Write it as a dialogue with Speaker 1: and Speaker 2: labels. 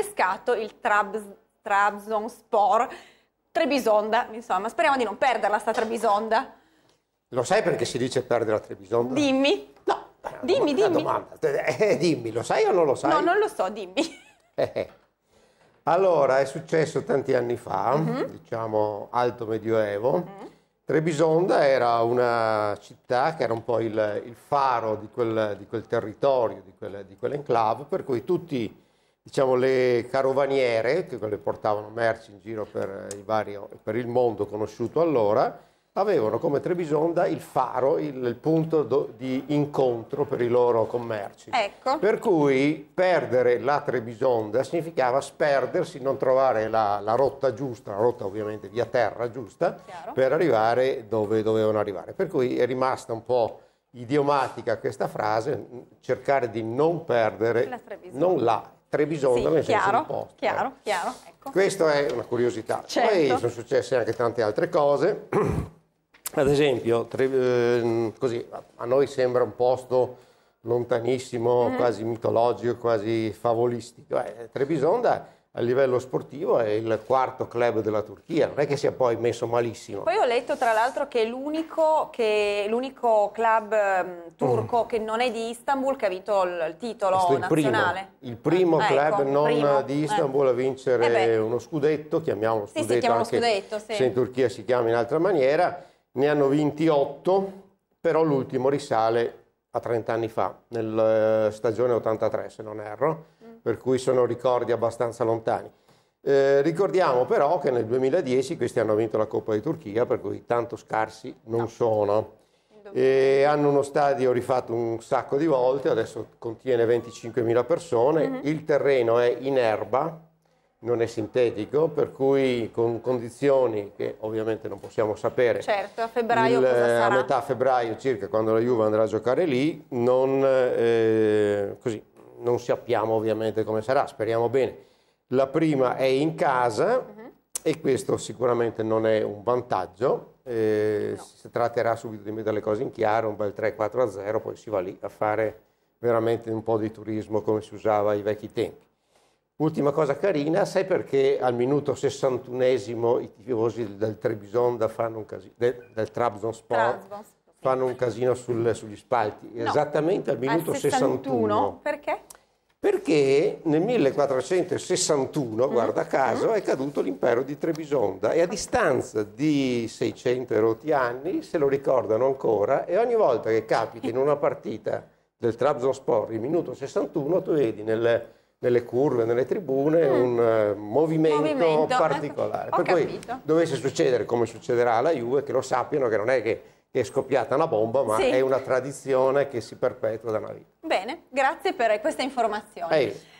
Speaker 1: pescato il Trabz, Trabzonspor, Trebisonda, insomma, speriamo di non perderla sta Trebisonda. Lo sai perché si dice perdere la Trebisonda? Dimmi. No. Dimmi, dimmi. Domanda. Eh, dimmi, lo sai o non lo sai? No, non lo so, dimmi. Eh. eh. Allora, è successo tanti anni fa, mm -hmm. diciamo alto medioevo. Mm -hmm. Trebisonda era una città che era un po' il, il faro di quel, di quel, territorio, di, quell'enclave, per cui tutti diciamo, le carovaniere, che le portavano merci in giro per il, vario, per il mondo conosciuto allora, avevano come Trebisonda il faro, il, il punto do, di incontro per i loro commerci. Ecco. Per cui perdere la Trebisonda significava sperdersi, non trovare la, la rotta giusta, la rotta ovviamente via terra giusta, Chiaro. per arrivare dove dovevano arrivare. Per cui è rimasta un po' idiomatica questa frase, cercare di non perdere, la non la Trebisonda sì, nel chiaro, senso di Chiaro, chiaro, ecco. Questa è una curiosità. Certo. Poi sono successe anche tante altre cose. Ad esempio, tre, eh, così, a noi sembra un posto lontanissimo, mm quasi mitologico, quasi favolistico. Eh, Trebisonda a livello sportivo è il quarto club della Turchia, non è che sia poi messo malissimo. Poi ho letto tra l'altro che è l'unico, club um, turco mm. che non è di Istanbul che ha vinto il, il titolo Questo nazionale. Il primo, il primo eh, ah, club ecco, non primo. di eh. Istanbul eh. a vincere eh uno scudetto, chiamiamolo sì, scudetto, sì, chiamiamolo scudetto sì. se in Turchia si chiama in altra maniera, ne hanno vinti otto, però l'ultimo risale a 30 anni fa, nella eh, stagione 83 se non erro per cui sono ricordi abbastanza lontani. Eh, ricordiamo però che nel 2010 questi hanno vinto la Coppa di Turchia, per cui tanto scarsi non no. sono. E hanno uno stadio rifatto un sacco di volte, adesso contiene 25.000 persone, mm -hmm. il terreno è in erba, non è sintetico, per cui con condizioni che ovviamente non possiamo sapere. Certo, a febbraio il, eh, A metà febbraio circa, quando la Juve andrà a giocare lì, non, eh, così, non sappiamo ovviamente come sarà, speriamo bene. La prima è in casa uh mhm. -huh. e questo sicuramente non è un vantaggio, eh, no. si tratterà subito di mettere le cose in chiaro, un bel 3-4 0, poi si va lì a fare veramente un po' di turismo come si usava ai vecchi tempi. Ultima cosa carina, sai perché al minuto 61esimo i tifosi del Trebisonda fanno un casino, del, del Trabzonspor fanno un casino sul, sugli spalti? No, Esattamente al minuto al 61. 61. Perché? Perché nel 1461, mm-hmm. guarda caso, mm-hmm. è caduto l'impero di Trebisonda e a distanza di 600 eroti anni se lo ricordano ancora e ogni volta che capita in una partita del Trabzonspor, il minuto 61, tu vedi nel nelle curve, nelle tribune, mm. un uh, movimento, movimento, ecco, particolare. Ecco, per capito. cui dovesse succedere come succederà alla Juve, che lo sappiano che non è che è scoppiata una bomba, ma sì. è una tradizione che si perpetua da una vita. Bene, grazie per questa informazione. Ehi.